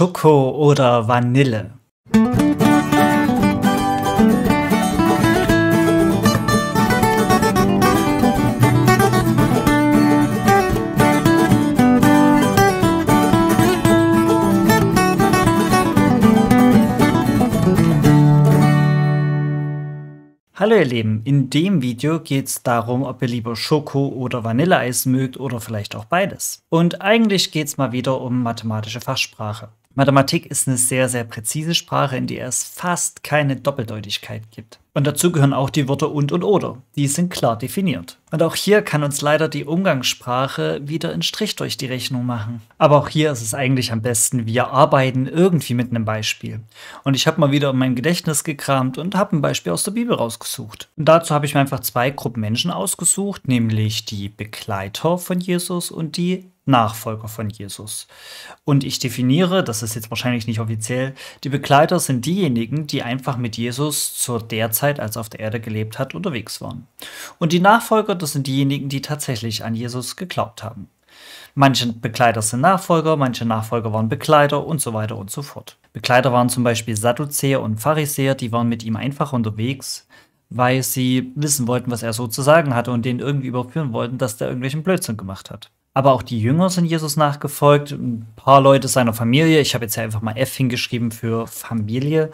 Schoko oder Vanille? Hallo ihr Lieben, in dem Video geht es darum, ob ihr lieber Schoko oder Vanilleeis mögt oder vielleicht auch beides. Und eigentlich geht es mal wieder um mathematische Fachsprache. Mathematik ist eine sehr, sehr präzise Sprache, in der es fast keine Doppeldeutigkeit gibt. Und dazu gehören auch die Wörter und und oder. Die sind klar definiert. Und auch hier kann uns leider die Umgangssprache wieder einen Strich durch die Rechnung machen. Aber auch hier ist es eigentlich am besten, wir arbeiten irgendwie mit einem Beispiel. Und ich habe mal wieder in mein Gedächtnis gekramt und habe ein Beispiel aus der Bibel rausgesucht. Und dazu habe ich mir einfach zwei Gruppen Menschen ausgesucht, nämlich die Begleiter von Jesus und die Nachfolger von Jesus. Und ich definiere, das ist jetzt wahrscheinlich nicht offiziell, die Begleiter sind diejenigen, die einfach mit Jesus zur der Zeit, als er auf der Erde gelebt hat, unterwegs waren. Und die Nachfolger, das sind diejenigen, die tatsächlich an Jesus geglaubt haben. Manche Begleiter sind Nachfolger, manche Nachfolger waren Begleiter und so weiter und so fort. Begleiter waren zum Beispiel Sadduzäer und Pharisäer, die waren mit ihm einfach unterwegs, weil sie wissen wollten, was er so zu sagen hatte und den irgendwie überführen wollten, dass der irgendwelchen Blödsinn gemacht hat aber auch die Jünger sind Jesus nachgefolgt, ein paar Leute seiner Familie. Ich habe jetzt ja einfach mal F hingeschrieben für Familie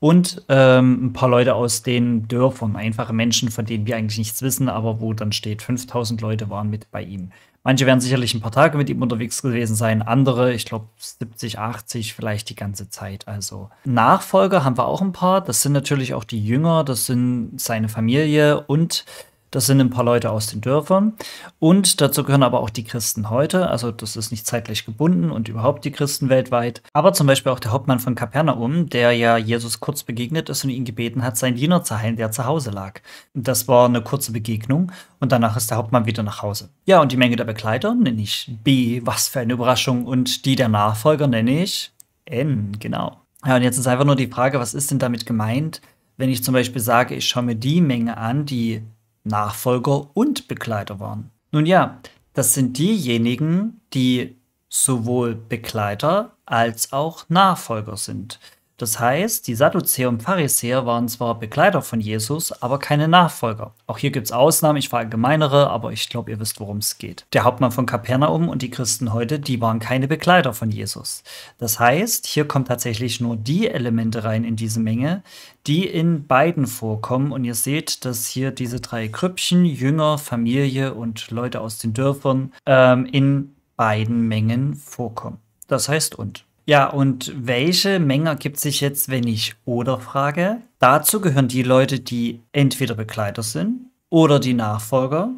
und ähm, ein paar Leute aus den Dörfern, einfache Menschen, von denen wir eigentlich nichts wissen, aber wo dann steht, 5000 Leute waren mit bei ihm. Manche werden sicherlich ein paar Tage mit ihm unterwegs gewesen sein, andere, ich glaube 70, 80, vielleicht die ganze Zeit. Also Nachfolger haben wir auch ein paar, das sind natürlich auch die Jünger, das sind seine Familie und das sind ein paar Leute aus den Dörfern. Und dazu gehören aber auch die Christen heute. Also das ist nicht zeitlich gebunden und überhaupt die Christen weltweit. Aber zum Beispiel auch der Hauptmann von Kapernaum, der ja Jesus kurz begegnet ist und ihn gebeten hat, seinen Diener zu heilen, der zu Hause lag. Das war eine kurze Begegnung und danach ist der Hauptmann wieder nach Hause. Ja, und die Menge der Begleiter nenne ich B, was für eine Überraschung. Und die der Nachfolger nenne ich N, genau. Ja, und jetzt ist einfach nur die Frage, was ist denn damit gemeint, wenn ich zum Beispiel sage, ich schaue mir die Menge an, die Nachfolger und Begleiter waren. Nun ja, das sind diejenigen, die sowohl Begleiter als auch Nachfolger sind. Das heißt, die Sadduzäer und Pharisäer waren zwar Begleiter von Jesus, aber keine Nachfolger. Auch hier gibt es Ausnahmen, ich verallgemeinere, aber ich glaube, ihr wisst, worum es geht. Der Hauptmann von Kapernaum und die Christen heute, die waren keine Begleiter von Jesus. Das heißt, hier kommen tatsächlich nur die Elemente rein in diese Menge, die in beiden vorkommen. Und ihr seht, dass hier diese drei Krüppchen, Jünger, Familie und Leute aus den Dörfern, ähm, in beiden Mengen vorkommen. Das heißt und. Ja, und welche Menge ergibt sich jetzt, wenn ich oder frage? Dazu gehören die Leute, die entweder Begleiter sind oder die Nachfolger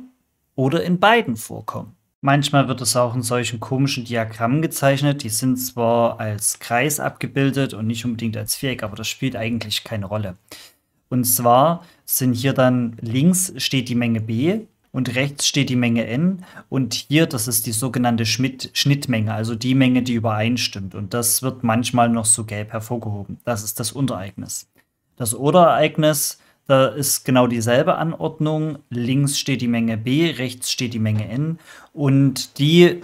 oder in beiden vorkommen. Manchmal wird es auch in solchen komischen Diagrammen gezeichnet. Die sind zwar als Kreis abgebildet und nicht unbedingt als Viereck, aber das spielt eigentlich keine Rolle. Und zwar sind hier dann links steht die Menge B und rechts steht die Menge n und hier, das ist die sogenannte Schmitt Schnittmenge, also die Menge, die übereinstimmt und das wird manchmal noch so gelb hervorgehoben. Das ist das Unterereignis. Das Odereignis, da ist genau dieselbe Anordnung. Links steht die Menge b, rechts steht die Menge n und die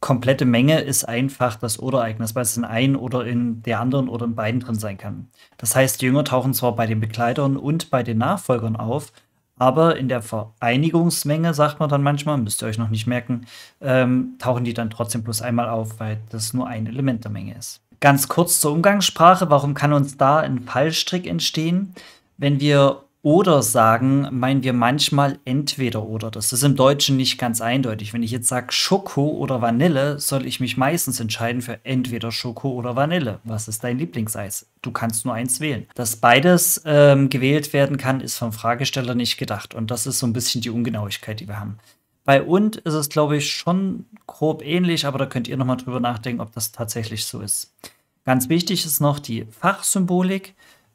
komplette Menge ist einfach das Odereignis, weil es in einem oder in der anderen oder in beiden drin sein kann. Das heißt, Jünger tauchen zwar bei den Begleitern und bei den Nachfolgern auf, aber in der Vereinigungsmenge, sagt man dann manchmal, müsst ihr euch noch nicht merken, ähm, tauchen die dann trotzdem bloß einmal auf, weil das nur ein Element der Menge ist. Ganz kurz zur Umgangssprache, warum kann uns da ein Fallstrick entstehen? Wenn wir oder sagen, meinen wir manchmal entweder oder. Das ist im Deutschen nicht ganz eindeutig. Wenn ich jetzt sage Schoko oder Vanille, soll ich mich meistens entscheiden für entweder Schoko oder Vanille. Was ist dein Lieblingseis? Du kannst nur eins wählen. Dass beides ähm, gewählt werden kann, ist vom Fragesteller nicht gedacht. Und das ist so ein bisschen die Ungenauigkeit, die wir haben. Bei und ist es, glaube ich, schon grob ähnlich, aber da könnt ihr nochmal drüber nachdenken, ob das tatsächlich so ist. Ganz wichtig ist noch die Fachsymbolik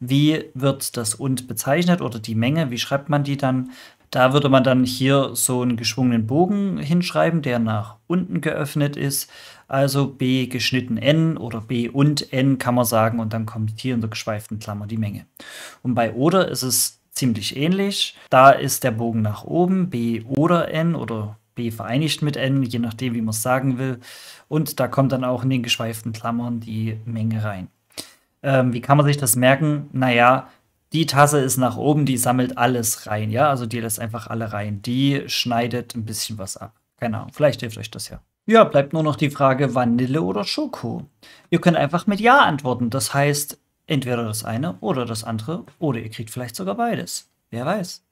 wie wird das und bezeichnet oder die Menge, wie schreibt man die dann? Da würde man dann hier so einen geschwungenen Bogen hinschreiben, der nach unten geöffnet ist. Also b geschnitten n oder b und n kann man sagen und dann kommt hier in der geschweiften Klammer die Menge. Und bei oder ist es ziemlich ähnlich. Da ist der Bogen nach oben, b oder n oder b vereinigt mit n, je nachdem wie man es sagen will. Und da kommt dann auch in den geschweiften Klammern die Menge rein ähm, wie kann man sich das merken? Naja, die Tasse ist nach oben, die sammelt alles rein, ja, also die lässt einfach alle rein. Die schneidet ein bisschen was ab. Keine Ahnung, vielleicht hilft euch das ja. Ja, bleibt nur noch die Frage Vanille oder Schoko. Ihr könnt einfach mit Ja antworten. Das heißt, entweder das eine oder das andere oder ihr kriegt vielleicht sogar beides. Wer weiß.